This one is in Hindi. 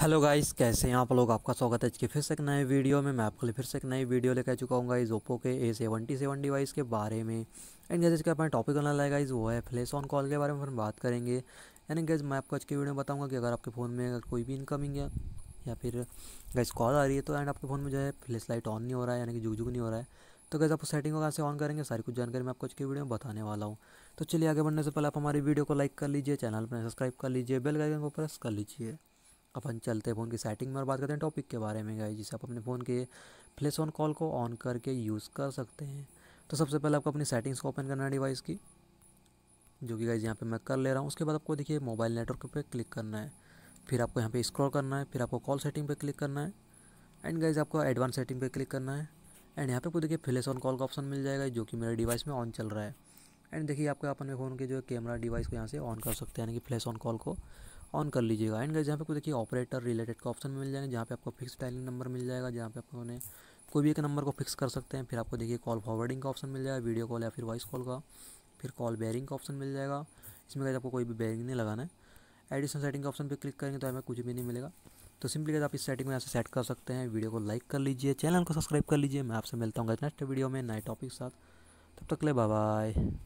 हेलो गाइस कैसे हैं आप लोग आपका स्वागत है आज के फिर से एक नए वीडियो में मैं आपके लिए फिर से एक नई वीडियो लेकर आ चुका हूँ गाइज़ ओप्पो के ए सेवेंटी सेवन डिवाइस के बारे में एंड जैसे इसका अपना टॉपिक बना लगा गाइज वो है फ्लेस ऑन कॉल के बारे में हम बात करेंगे यानी गैस मैं आपको आज की वीडियो में बताऊँगा कि अगर आपके फ़ोन में कोई भी इनकमिंग या या फिर गैस कॉल आ रही है तो एंड आपके फ़ोन में जो है फ्लेस लाइट ऑन नहीं हो रहा है यानी कि जूझू नहीं हो रहा है तो गैस आप सेटिंग वगैरह से ऑन करेंगे सारी कुछ जानकारी मैं आपको आज की वीडियो में बताने वाला हूँ तो चलिए आगे बढ़ने से पहले आप हमारी वीडियो को लाइक कर लीजिए चैनल पर सब्सक्राइब कर लीजिए बेल आइकन को प्रेस कर लीजिए अपन चलते फ़ोन की सेटिंग में और बात करते हैं टॉपिक के बारे में गाई जिसे आप अपने फ़ोन के फ्लेस ऑन कॉल को ऑन करके यूज़ कर सकते हैं तो सबसे पहले आपको अपनी सेटिंग्स को ओपन करना है डिवाइस की जो कि गाइज यहाँ पे मैं कर ले रहा हूँ उसके बाद आपको देखिए मोबाइल नेटवर्क पे क्लिक करना है फिर आपको यहाँ पे स्क्रॉल करना है फिर आपको कॉल सेटिंग पे क्लिक करना है एंड गाइज आपको एडवांस सेटिंग पे क्लिक करना है एंड यहाँ पे आपको देखिए फ्लेस ऑन कॉल का ऑप्शन मिल जाएगा जो कि मेरे डिवाइस में ऑन चल रहा है एंड देखिए आपको अपने फ़ोन के जो कैमरा डिवाइस को यहाँ से ऑन कर सकते हैं यानी कि फ्लैश ऑन कॉल को ऑन कर लीजिएगा एंड गैस यहाँ पे कोई देखिए ऑपरेटर रिलेटेड का ऑप्शन मिल जाएगा जहाँ पे आपको फिक्स डायलिंग नंबर मिल जाएगा जहाँ पे आपको उन्हें कोई भी एक नंबर को फिक्स कर सकते हैं फिर आपको देखिए कॉल फॉरवर्डिंग का ऑप्शन मिल जाएगा वीडियो कॉल या फिर वॉइस कॉल का फिर कॉल बेयरिंग का ऑप्शन मिल जाएगा इसमें गैस आपको कोई भी बैरिंग नहीं लगाना है एडिशनल सेटिंग के ऑप्शन पर क्लिक करेंगे तो हमें कुछ भी नहीं मिलेगा तो सिंपली गैस आप इस सेटिंग में ऐसे सेट कर सकते हैं वीडियो को लाइक कर लीजिए चैनल को सब्सक्राइब कर लीजिए मैं आपसे मिलता हूँ नेक्स्ट वीडियो में नए टॉपिक के साथ तब तक ले बाय